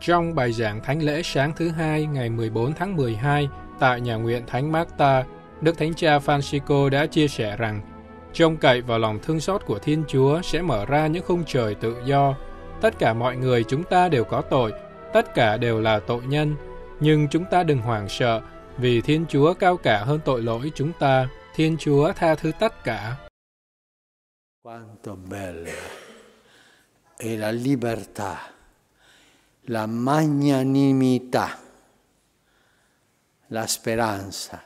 Trong bài giảng thánh lễ sáng thứ hai ngày 14 tháng 12 tại nhà nguyện Thánh Marta, Đức Thánh Cha Francisco đã chia sẻ rằng trông cậy vào lòng thương xót của Thiên Chúa sẽ mở ra những khung trời tự do. Tất cả mọi người chúng ta đều có tội, tất cả đều là tội nhân, nhưng chúng ta đừng hoảng sợ vì Thiên Chúa cao cả hơn tội lỗi chúng ta. Thiên Chúa tha thứ tất cả. Quanto bella è la libertà la magnanimità, la speranza.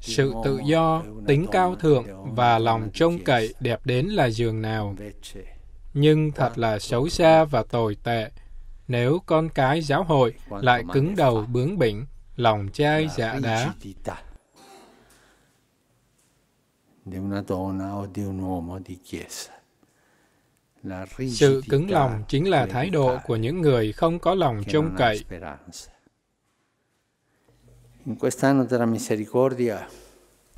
Sự tự do, tính cao thượng và lòng trông cậy đẹp đến là giường nào. Nhưng thật là xấu xa và tồi tệ nếu con cái giáo hội lại cứng đầu bướng bỉnh, lòng chai dạ đá. di una donna o di un uomo di chiesa sự cứng lòng chính là thái độ của những người không có lòng trông cậy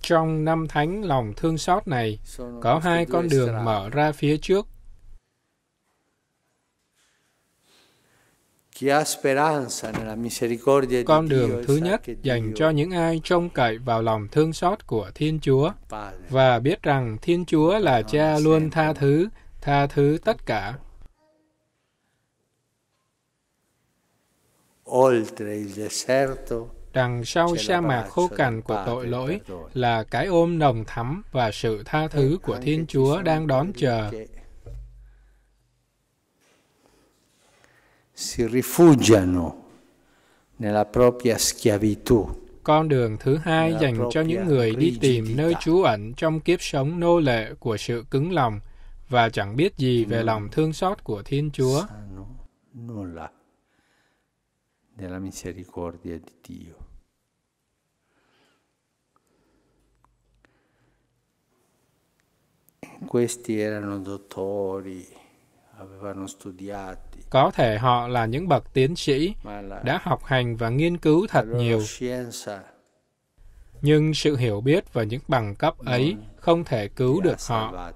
trong năm thánh lòng thương xót này có hai e con đường mở ra phía trước con đường e thứ nhất dành cho những ai trông cậy vào lòng thương xót của thiên chúa và biết rằng thiên chúa là cha luôn tha thứ tha thứ tất cả. Đằng sau sa mạc khô cằn của tội lỗi là cái ôm nồng thắm và sự tha thứ của Thiên Chúa đang đón chờ. Si rifugiano nella propria schiavitù con đường thứ hai dành cho những người đi tìm nơi trú ẩn trong kiếp sống nô lệ của sự cứng lòng và chẳng biết gì về lòng thương xót của Thiên Chúa. Có thể họ là những bậc tiến sĩ đã học hành và nghiên cứu thật nhiều. Nhưng sự hiểu biết và những bằng cấp ấy không thể cứu được họ.